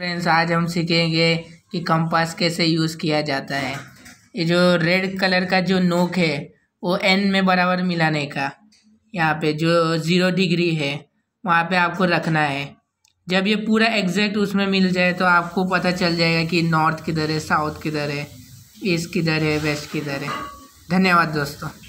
friends आज हम सीखेंगे कि कंपास कैसे यूज़ किया जाता है ये जो रेड कलर का जो नोक है वो एन में बराबर मिलाने का यहाँ पे जो ज़ीरो डिग्री है वहाँ पे आपको रखना है जब ये पूरा एग्जैक्ट उसमें मिल जाए तो आपको पता चल जाएगा कि नॉर्थ किधर है साउथ किधर है ईस्ट किधर है वेस्ट किधर है धन्यवाद दोस्तों